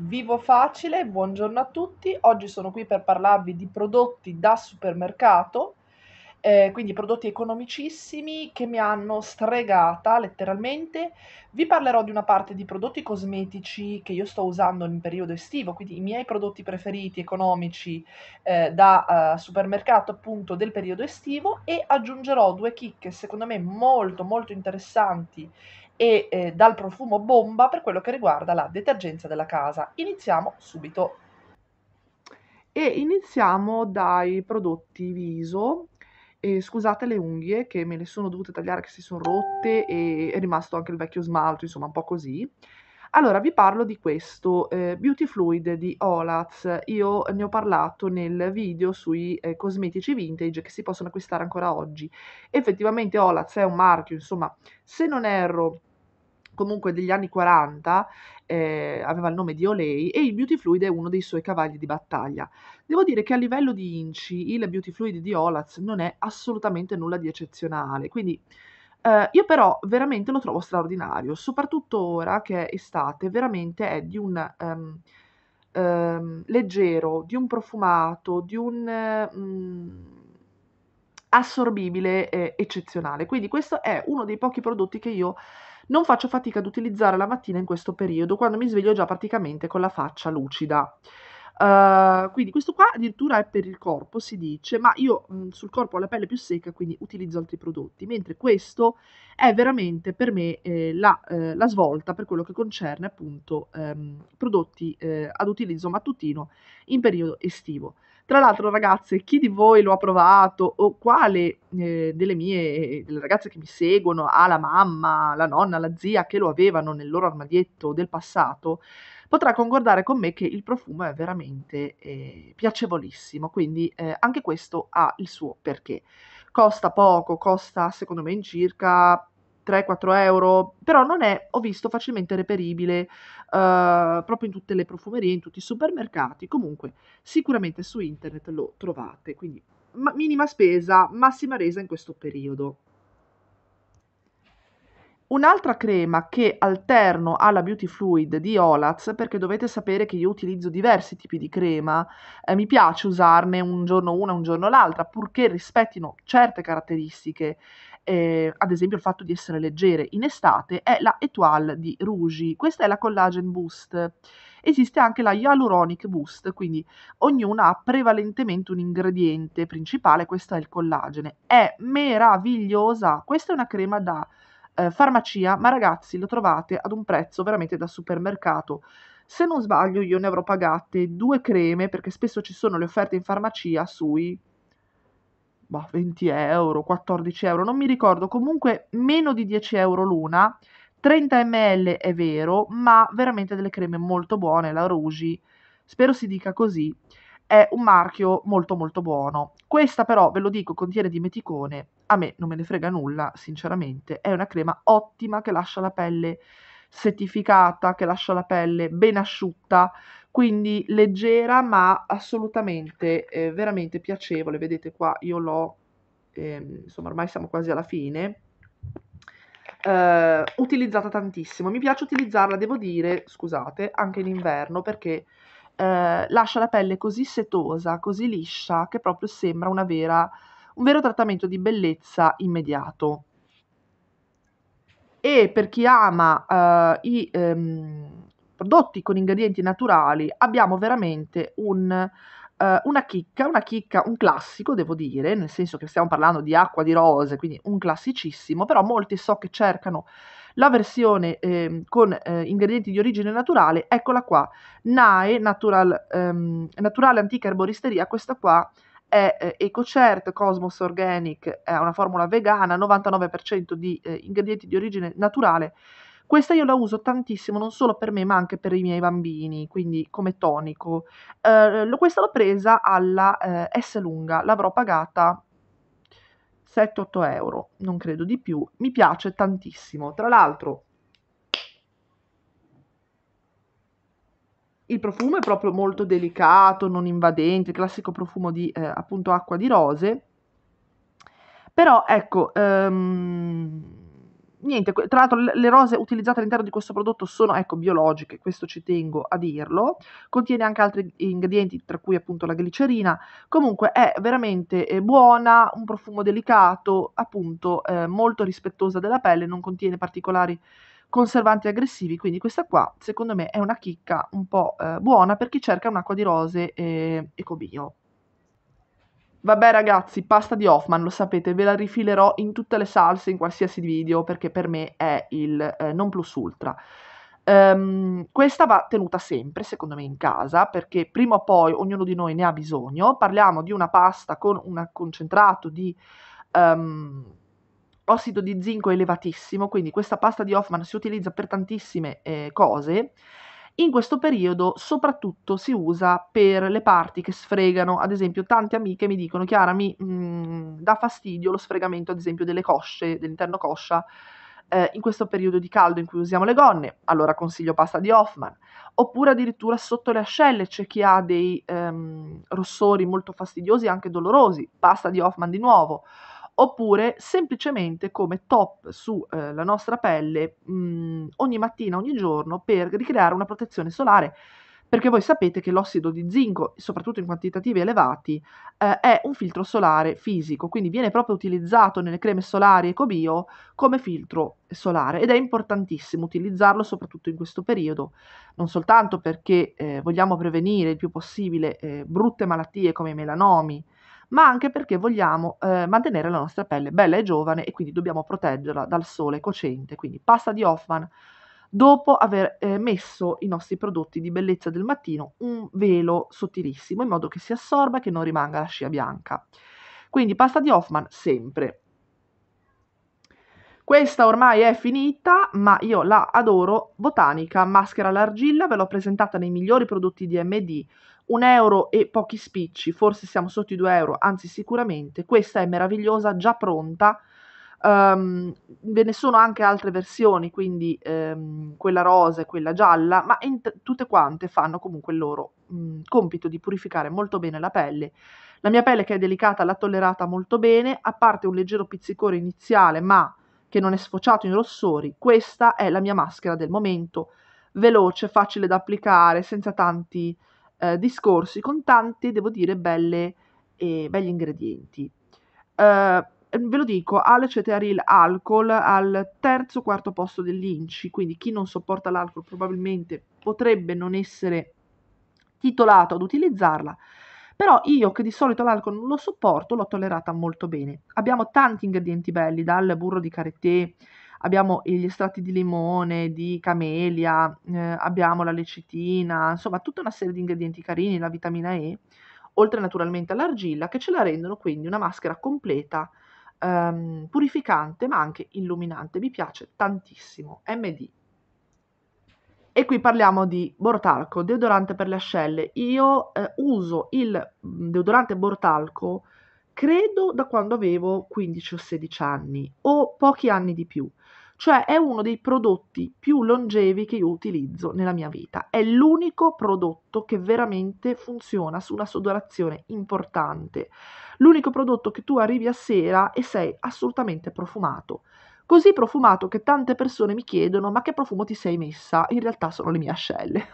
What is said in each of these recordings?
Vivo Facile, buongiorno a tutti. Oggi sono qui per parlarvi di prodotti da supermercato, eh, quindi prodotti economicissimi che mi hanno stregata letteralmente. Vi parlerò di una parte di prodotti cosmetici che io sto usando in periodo estivo, quindi i miei prodotti preferiti economici eh, da eh, supermercato appunto del periodo estivo e aggiungerò due chicche secondo me molto molto interessanti e eh, dal profumo bomba per quello che riguarda la detergenza della casa. Iniziamo subito. E iniziamo dai prodotti viso. Eh, scusate le unghie che me le sono dovute tagliare che si sono rotte e è rimasto anche il vecchio smalto, insomma un po' così. Allora, vi parlo di questo eh, Beauty Fluid di Olaz. Io ne ho parlato nel video sui eh, cosmetici vintage che si possono acquistare ancora oggi. Effettivamente Olaz è un marchio, insomma, se non erro comunque degli anni 40, eh, aveva il nome di Olei e il Beauty Fluid è uno dei suoi cavalli di battaglia. Devo dire che a livello di inci il Beauty Fluid di Olaz non è assolutamente nulla di eccezionale, quindi eh, io però veramente lo trovo straordinario, soprattutto ora che è estate, veramente è di un... Um, um, leggero, di un profumato, di un um, assorbibile eh, eccezionale. Quindi questo è uno dei pochi prodotti che io non faccio fatica ad utilizzare la mattina in questo periodo, quando mi sveglio già praticamente con la faccia lucida. Uh, quindi questo qua addirittura è per il corpo, si dice, ma io mh, mm, sul corpo ho la pelle più secca, quindi utilizzo altri prodotti, mentre questo è veramente per me eh, la, eh, la, svolta per quello che concerne appunto ehm, prodotti eh, ad utilizzo mattutino in periodo estivo. Tra l'altro, ragazze, chi di voi lo ha provato o quale eh, delle mie delle ragazze che mi seguono ha la mamma, la nonna, la zia che lo avevano nel loro armadietto del passato, potrà concordare con me che il profumo è veramente eh, piacevolissimo, quindi eh, anche questo ha il suo perché. Costa poco, costa secondo me in circa 3-4 euro, però non è, ho visto, facilmente reperibile eh, proprio in tutte le profumerie, in tutti i supermercati. Comunque, sicuramente su internet lo trovate, quindi ma- minima spesa, massima resa in questo periodo. Un'altra crema che alterno alla Beauty Fluid di Olaz, perché dovete sapere che io utilizzo diversi tipi di crema, eh, mi piace usarne un giorno una, un giorno l'altra, purché rispettino certe caratteristiche eh, ad esempio il fatto di essere leggere in estate, è la Etoile di Rougi. Questa è la Collagen Boost. Esiste anche la Hyaluronic Boost, quindi ognuna ha prevalentemente un ingrediente principale, questo è il collagene. È meravigliosa, questa è una crema da eh, farmacia, ma ragazzi lo trovate ad un prezzo veramente da supermercato. Se non sbaglio io ne avrò pagate due creme, perché spesso ci sono le offerte in farmacia sui bah, 20 euro, 14 euro, non mi ricordo, comunque meno di 10 euro l'una. 30 ml è vero, ma veramente delle creme molto buone, la Rougi, spero si dica così, è un marchio molto molto buono. Questa però, ve lo dico, contiene dimeticone, a me non me ne frega nulla, sinceramente, è una crema ottima che lascia la pelle settificata, che lascia la pelle ben asciutta, quindi leggera ma assolutamente eh, veramente piacevole vedete qua io l'ho ehm, insomma ormai siamo quasi alla fine eh, utilizzata tantissimo mi piace utilizzarla devo dire scusate anche in inverno perché eh, lascia la pelle così setosa così liscia che proprio sembra una vera un vero trattamento di bellezza immediato e per chi ama eh, i ehm, prodotti con ingredienti naturali, abbiamo veramente un, Uh, una chicca, una chicca, un classico, devo dire, nel senso che stiamo parlando di acqua di rose, quindi un classicissimo, però molti so che cercano la versione eh, con eh, ingredienti di origine naturale, eccola qua, NAE, Natural, um, Naturale Antica Erboristeria, questa qua è eh, EcoCert Cosmos Organic, è una formula vegana, 99% di eh, ingredienti di origine naturale, questa io la uso tantissimo, non solo per me, ma anche per i miei bambini, quindi come tonico. Eh, questa l'ho presa alla eh, S lunga, l'avrò pagata 7-8 euro, non credo di più. Mi piace tantissimo. Tra l'altro, il profumo è proprio molto delicato, non invadente, classico profumo di eh, appunto acqua di rose. Però ecco, um, niente, tra l'altro le rose utilizzate all'interno di questo prodotto sono ecco, biologiche, questo ci tengo a dirlo, contiene anche altri ingredienti tra cui appunto la glicerina, comunque è veramente eh, buona, un profumo delicato, appunto eh, molto rispettosa della pelle, non contiene particolari conservanti aggressivi, quindi questa qua secondo me è una chicca un po' eh, buona per chi cerca un'acqua di rose eh, bio. Vabbè ragazzi, pasta di Hoffman, lo sapete, ve la rifilerò in tutte le salse, in qualsiasi video, perché per me è il eh, non plus ultra. Um, questa va tenuta sempre, secondo me, in casa, perché prima o poi ognuno di noi ne ha bisogno. Parliamo di una pasta con un concentrato di... Um, ossido di zinco elevatissimo, quindi questa pasta di Hoffman si utilizza per tantissime eh, cose in questo periodo soprattutto si usa per le parti che sfregano, ad esempio tante amiche mi dicono Chiara mi mh, mm, dà fastidio lo sfregamento ad esempio delle cosce, dell'interno coscia, eh, in questo periodo di caldo in cui usiamo le gonne, allora consiglio pasta di Hoffman, oppure addirittura sotto le ascelle c'è chi ha dei ehm, rossori molto fastidiosi e anche dolorosi, pasta di Hoffman di nuovo oppure semplicemente come top sulla eh, nostra pelle mh, mm, ogni mattina, ogni giorno per ricreare una protezione solare perché voi sapete che l'ossido di zinco, soprattutto in quantitativi elevati, eh, è un filtro solare fisico, quindi viene proprio utilizzato nelle creme solari EcoBio come filtro solare ed è importantissimo utilizzarlo soprattutto in questo periodo, non soltanto perché eh, vogliamo prevenire il più possibile eh, brutte malattie come i melanomi, ma anche perché vogliamo eh, mantenere la nostra pelle bella e giovane e quindi dobbiamo proteggerla dal sole cocente. Quindi pasta di Hoffman dopo aver eh, messo i nostri prodotti di bellezza del mattino un velo sottilissimo in modo che si assorba e che non rimanga la scia bianca. Quindi pasta di Hoffman sempre. Questa ormai è finita, ma io la adoro, botanica, maschera all'argilla, ve l'ho presentata nei migliori prodotti di MD, un euro e pochi spicci, forse siamo sotto i 2 euro, anzi sicuramente, questa è meravigliosa, già pronta, um, ve ne sono anche altre versioni, quindi um, quella rosa e quella gialla, ma t- tutte quante fanno comunque il loro um, compito di purificare molto bene la pelle. La mia pelle che è delicata l'ha tollerata molto bene, a parte un leggero pizzicore iniziale, ma che non è sfociato in rossori, questa è la mia maschera del momento, veloce, facile da applicare, senza tanti eh, discorsi con tante, devo dire, belle e eh, belli ingredienti. Eh, ve lo dico, al cetaril cioè, alcol al terzo quarto posto dell'INCI, quindi chi non sopporta l'alcol probabilmente potrebbe non essere titolato ad utilizzarla, però io che di solito l'alcol non lo sopporto, l'ho tollerata molto bene. Abbiamo tanti ingredienti belli, dal burro di karité abbiamo gli estratti di limone, di camelia, eh, abbiamo la lecitina, insomma tutta una serie di ingredienti carini, la vitamina E, oltre naturalmente all'argilla, che ce la rendono quindi una maschera completa, ehm, purificante ma anche illuminante. Mi piace tantissimo, MD. E qui parliamo di Bortalco, deodorante per le ascelle. Io eh, uso il mm, deodorante Bortalco credo da quando avevo 15 o 16 anni o pochi anni di più cioè è uno dei prodotti più longevi che io utilizzo nella mia vita. È l'unico prodotto che veramente funziona su una sudorazione importante, l'unico prodotto che tu arrivi a sera e sei assolutamente profumato. Così profumato che tante persone mi chiedono ma che profumo ti sei messa? In realtà sono le mie ascelle.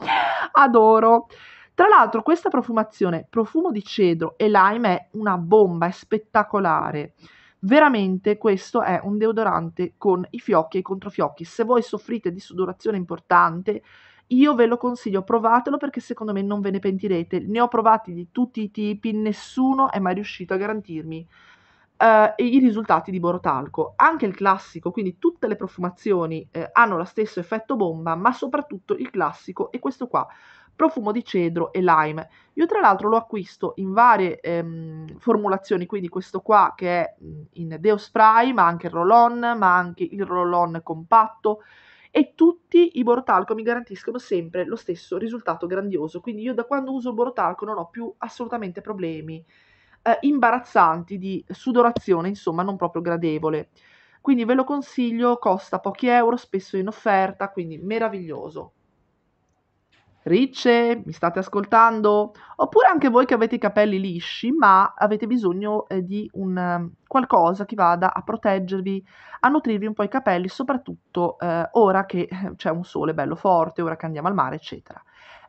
Adoro! Tra l'altro questa profumazione, profumo di cedro e lime è una bomba, è spettacolare. Veramente questo è un deodorante con i fiocchi e i controfiocchi. Se voi soffrite di sudorazione importante, io ve lo consiglio, provatelo perché secondo me non ve ne pentirete. Ne ho provati di tutti i tipi, nessuno è mai riuscito a garantirmi Uh, i risultati di Borotalco. Anche il classico, quindi tutte le profumazioni eh, hanno lo stesso effetto bomba, ma soprattutto il classico è questo qua profumo di cedro e lime. Io tra l'altro lo acquisto in varie ehm, formulazioni, quindi questo qua che è in deo spray, ma anche il roll-on, ma anche il roll-on compatto e tutti i borotalco mi garantiscono sempre lo stesso risultato grandioso, quindi io da quando uso il borotalco non ho più assolutamente problemi eh, imbarazzanti di sudorazione, insomma, non proprio gradevole. Quindi ve lo consiglio, costa pochi euro, spesso in offerta, quindi meraviglioso. Ricce, mi state ascoltando? Oppure anche voi che avete i capelli lisci, ma avete bisogno eh, di un eh, qualcosa che vada a proteggervi, a nutrirvi un po' i capelli, soprattutto eh, ora che eh, c'è un sole bello forte, ora che andiamo al mare, eccetera.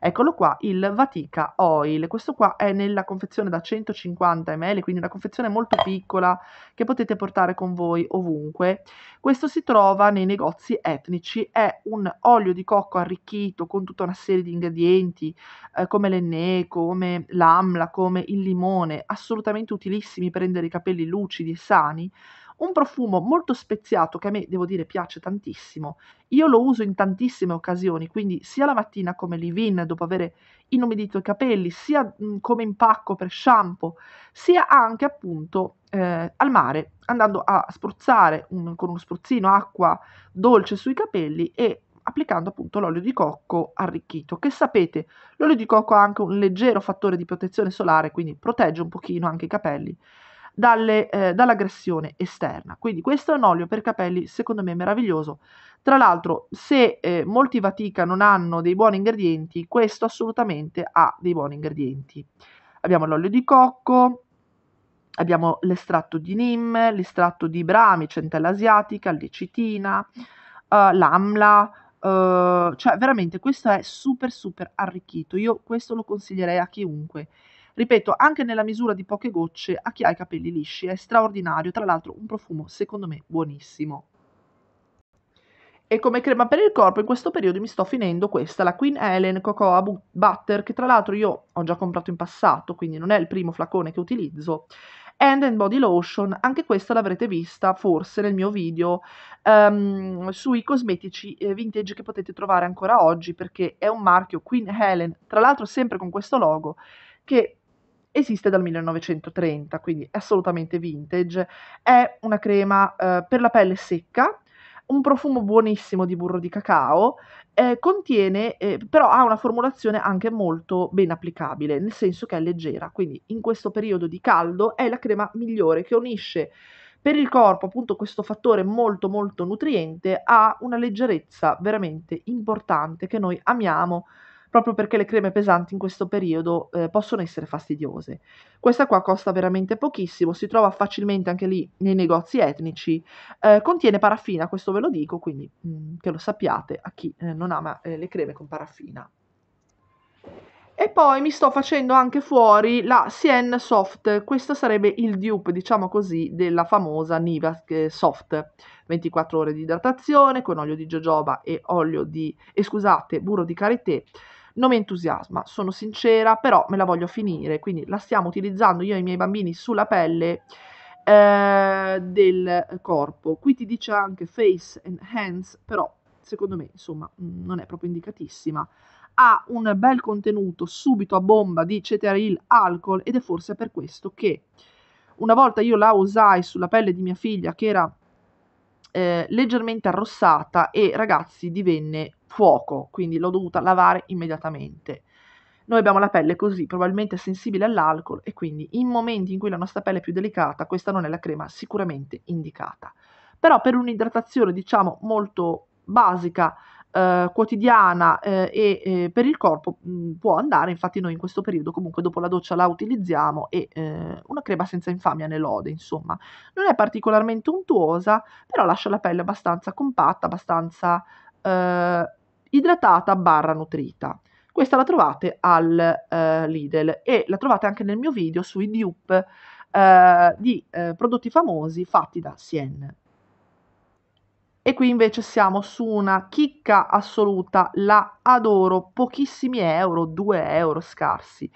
Eccolo qua, il Vatica Oil. Questo qua è nella confezione da 150 ml, quindi una confezione molto piccola che potete portare con voi ovunque. Questo si trova nei negozi etnici, è un olio di cocco arricchito con tutta una serie di ingredienti eh, come l'enne, come l'amla, come il limone, assolutamente utilissimi per rendere i capelli lucidi e sani un profumo molto speziato che a me devo dire piace tantissimo. Io lo uso in tantissime occasioni, quindi sia la mattina come leave-in dopo aver inumidito i capelli, sia come impacco per shampoo, sia anche appunto eh, al mare, andando a spruzzare un, con uno spruzzino acqua dolce sui capelli e applicando appunto l'olio di cocco arricchito, che sapete, l'olio di cocco ha anche un leggero fattore di protezione solare, quindi protegge un pochino anche i capelli dalle, eh, dall'aggressione esterna. Quindi questo è un olio per capelli secondo me meraviglioso. Tra l'altro se eh, molti Vatica non hanno dei buoni ingredienti, questo assolutamente ha dei buoni ingredienti. Abbiamo l'olio di cocco, abbiamo l'estratto di nim, l'estratto di brami, centella asiatica, lecitina, uh, eh, l'amla, uh, cioè veramente questo è super super arricchito, io questo lo consiglierei a chiunque ripeto, anche nella misura di poche gocce a chi ha i capelli lisci, è straordinario, tra l'altro un profumo secondo me buonissimo. E come crema per il corpo in questo periodo mi sto finendo questa, la Queen Helen Cocoa Butter, che tra l'altro io ho già comprato in passato, quindi non è il primo flacone che utilizzo. Hand and Body Lotion, anche questa l'avrete vista forse nel mio video um, sui cosmetici eh, vintage che potete trovare ancora oggi perché è un marchio Queen Helen, tra l'altro sempre con questo logo, che esiste dal 1930, quindi è assolutamente vintage. È una crema eh, per la pelle secca, un profumo buonissimo di burro di cacao, eh, contiene, eh, però ha una formulazione anche molto ben applicabile, nel senso che è leggera, quindi in questo periodo di caldo è la crema migliore che unisce per il corpo appunto questo fattore molto molto nutriente ha una leggerezza veramente importante che noi amiamo proprio perché le creme pesanti in questo periodo eh, possono essere fastidiose. Questa qua costa veramente pochissimo, si trova facilmente anche lì nei negozi etnici, eh, contiene paraffina, questo ve lo dico, quindi mh, mm, che lo sappiate a chi eh, non ama eh, le creme con paraffina. E poi mi sto facendo anche fuori la Sien Soft, questo sarebbe il dupe, diciamo così, della famosa Niva eh, Soft. 24 ore di idratazione con olio di jojoba e olio di... Eh, scusate, burro di karité non mi entusiasma, sono sincera, però me la voglio finire, quindi la stiamo utilizzando io e i miei bambini sulla pelle eh, del corpo. Qui ti dice anche face and hands, però secondo me insomma mm, non è proprio indicatissima. Ha un bel contenuto subito a bomba di cetaril alcol ed è forse per questo che una volta io la usai sulla pelle di mia figlia che era eh, leggermente arrossata e ragazzi divenne fuoco, quindi l'ho dovuta lavare immediatamente. Noi abbiamo la pelle così, probabilmente sensibile all'alcol e quindi in momenti in cui la nostra pelle è più delicata, questa non è la crema sicuramente indicata. Però per un'idratazione, diciamo, molto basica, eh, quotidiana eh, e eh, per il corpo mh, mm, può andare, infatti noi in questo periodo comunque dopo la doccia la utilizziamo e eh, una crema senza infamia ne lode, insomma. Non è particolarmente untuosa, però lascia la pelle abbastanza compatta, abbastanza eh, idratata barra nutrita. Questa la trovate al eh, Lidl e la trovate anche nel mio video sui dupe eh, di eh, prodotti famosi fatti da Sien. E qui invece siamo su una chicca assoluta, la adoro, pochissimi euro, 2 euro scarsi.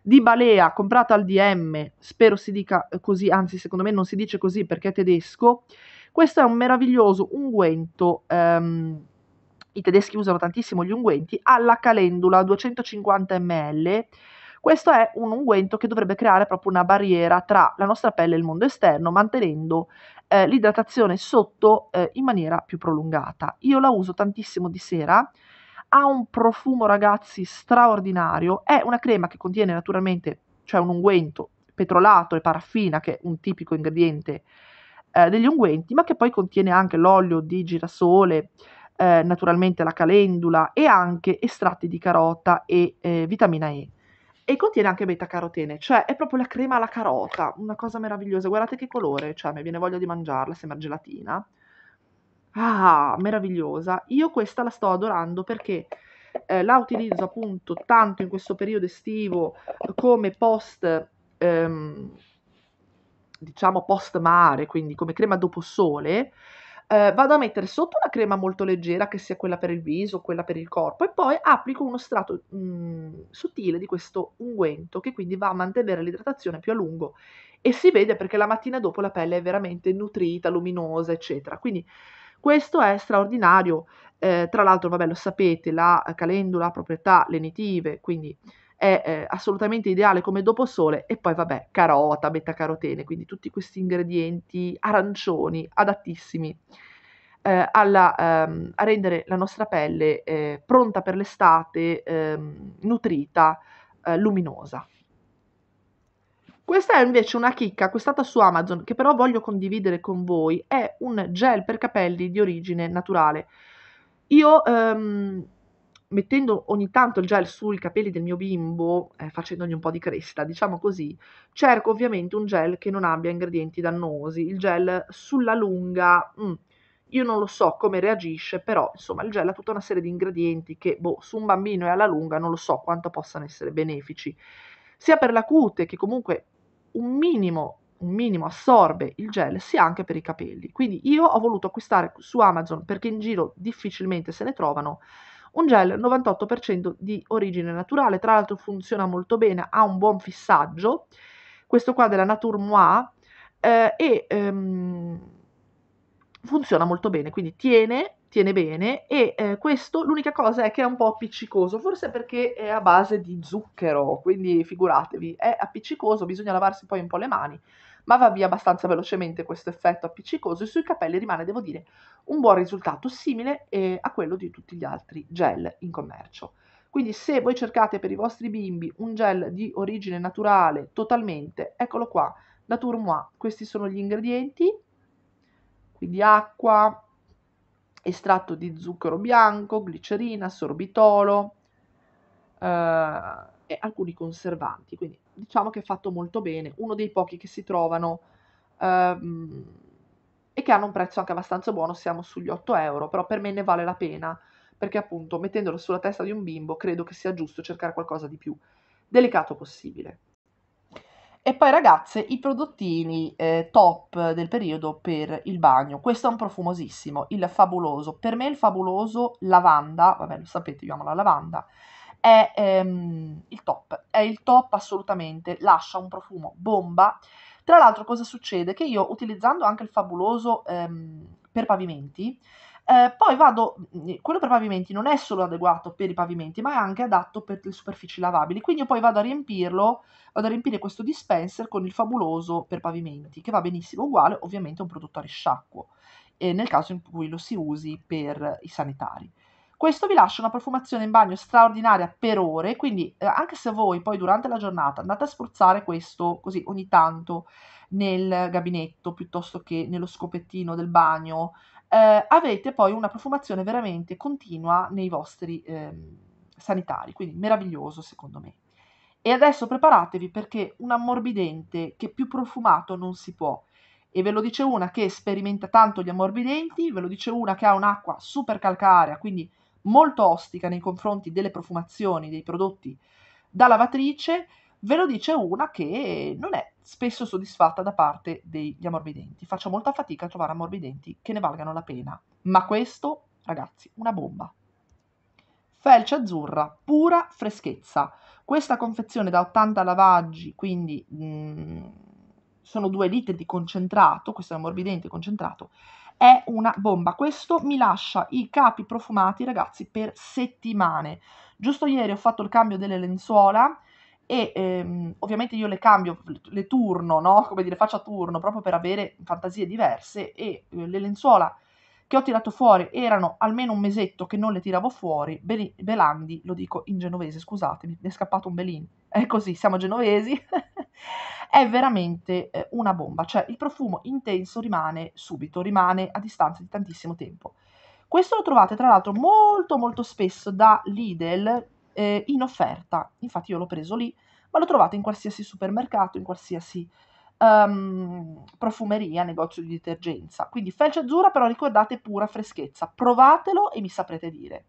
Di Balea, comprata al DM, spero si dica eh, così, anzi secondo me non si dice così perché è tedesco. Questo è un meraviglioso unguento ehm, i tedeschi usano tantissimo gli unguenti, alla calendula 250 ml. Questo è un unguento che dovrebbe creare proprio una barriera tra la nostra pelle e il mondo esterno, mantenendo eh, l'idratazione sotto eh, in maniera più prolungata. Io la uso tantissimo di sera, ha un profumo ragazzi straordinario, è una crema che contiene naturalmente, cioè un unguento petrolato e paraffina, che è un tipico ingrediente eh, degli unguenti, ma che poi contiene anche l'olio di girasole, eh, naturalmente la calendula e anche estratti di carota e eh, vitamina E. E contiene anche beta-carotene, cioè è proprio la crema alla carota, una cosa meravigliosa. Guardate che colore, cioè mi viene voglia di mangiarla, sembra gelatina. Ah, meravigliosa. Io questa la sto adorando perché eh, la utilizzo appunto tanto in questo periodo estivo come post, ehm, diciamo post mare, quindi come crema dopo sole, eh, vado a mettere sotto una crema molto leggera, che sia quella per il viso, quella per il corpo, e poi applico uno strato mh, mm, sottile di questo unguento, che quindi va a mantenere l'idratazione più a lungo e si vede perché la mattina dopo la pelle è veramente nutrita, luminosa, eccetera. Quindi questo è straordinario. Eh, tra l'altro, vabbè, lo sapete, la calendula ha proprietà lenitive, quindi è eh, assolutamente ideale come dopo sole e poi vabbè carota, beta carotene, quindi tutti questi ingredienti arancioni adattissimi eh, alla, ehm, a rendere la nostra pelle eh, pronta per l'estate, ehm, nutrita, eh, luminosa. Questa è invece una chicca acquistata su Amazon che però voglio condividere con voi, è un gel per capelli di origine naturale. Io ehm, mettendo ogni tanto il gel sui capelli del mio bimbo, eh, facendogli un po' di cresta, diciamo così, cerco ovviamente un gel che non abbia ingredienti dannosi. Il gel sulla lunga, mm, io non lo so come reagisce, però insomma il gel ha tutta una serie di ingredienti che boh, su un bambino e alla lunga non lo so quanto possano essere benefici, sia per la cute che comunque un minimo un minimo assorbe il gel sia anche per i capelli. Quindi io ho voluto acquistare su Amazon perché in giro difficilmente se ne trovano un gel 98% di origine naturale, tra l'altro funziona molto bene, ha un buon fissaggio, questo qua della Nature Moi, eh, e ehm, funziona molto bene, quindi tiene, tiene bene e eh, questo l'unica cosa è che è un po' appiccicoso, forse perché è a base di zucchero, quindi figuratevi, è appiccicoso, bisogna lavarsi poi un po' le mani ma va via abbastanza velocemente questo effetto appiccicoso e sui capelli rimane, devo dire, un buon risultato simile eh, a quello di tutti gli altri gel in commercio. Quindi se voi cercate per i vostri bimbi un gel di origine naturale totalmente, eccolo qua, Nature Moi, questi sono gli ingredienti, quindi acqua, estratto di zucchero bianco, glicerina, sorbitolo, eh, e alcuni conservanti. Quindi diciamo che è fatto molto bene, uno dei pochi che si trovano ehm, e che hanno un prezzo anche abbastanza buono, siamo sugli 8 euro, però per me ne vale la pena perché appunto mettendolo sulla testa di un bimbo credo che sia giusto cercare qualcosa di più delicato possibile. E poi ragazze, i prodottini eh, top del periodo per il bagno. Questo è un profumosissimo, il fabuloso. Per me il fabuloso lavanda, vabbè lo sapete, io amo la lavanda è ehm, il top, è il top assolutamente, lascia un profumo bomba. Tra l'altro cosa succede? Che io utilizzando anche il fabuloso ehm, per pavimenti, eh, poi vado, quello per pavimenti non è solo adeguato per i pavimenti, ma è anche adatto per le superfici lavabili. Quindi io poi vado a riempirlo, vado a riempire questo dispenser con il fabuloso per pavimenti, che va benissimo, uguale ovviamente a un prodotto a risciacquo, eh, nel caso in cui lo si usi per i sanitari. Questo vi lascia una profumazione in bagno straordinaria per ore, quindi eh, anche se voi poi durante la giornata andate a spruzzare questo così ogni tanto nel gabinetto piuttosto che nello scopettino del bagno, eh, avete poi una profumazione veramente continua nei vostri eh, sanitari, quindi meraviglioso secondo me. E adesso preparatevi perché un ammorbidente che più profumato non si può. E ve lo dice una che sperimenta tanto gli ammorbidenti, ve lo dice una che ha un'acqua super calcarea, quindi molto ostica nei confronti delle profumazioni dei prodotti da lavatrice, ve lo dice una che non è spesso soddisfatta da parte degli ammorbidenti. Faccio molta fatica a trovare ammorbidenti che ne valgano la pena, ma questo, ragazzi, una bomba. Felce azzurra, pura freschezza. Questa confezione da 80 lavaggi, quindi mh, mm, sono due litri di concentrato, questo è ammorbidente concentrato, è una bomba. Questo mi lascia i capi profumati, ragazzi, per settimane. Giusto ieri ho fatto il cambio delle lenzuola e ehm, ovviamente io le cambio, le turno, no? Come dire, faccio a turno proprio per avere fantasie diverse e eh, le lenzuola che ho tirato fuori erano almeno un mesetto che non le tiravo fuori, Bel- Belandi, lo dico in genovese, scusatemi, mi è scappato un belin, è così, siamo genovesi, è veramente eh, una bomba, cioè il profumo intenso rimane subito, rimane a distanza di tantissimo tempo. Questo lo trovate tra l'altro molto molto spesso da Lidl eh, in offerta, infatti io l'ho preso lì, ma lo trovate in qualsiasi supermercato, in qualsiasi um, profumeria, negozio di detergenza. Quindi felce azzurra, però ricordate pura freschezza. Provatelo e mi saprete dire.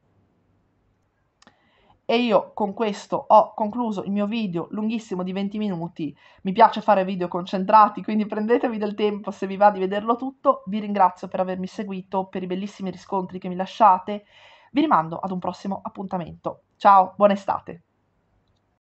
E io con questo ho concluso il mio video lunghissimo di 20 minuti. Mi piace fare video concentrati, quindi prendetevi del tempo se vi va di vederlo tutto. Vi ringrazio per avermi seguito, per i bellissimi riscontri che mi lasciate. Vi rimando ad un prossimo appuntamento. Ciao, buona estate!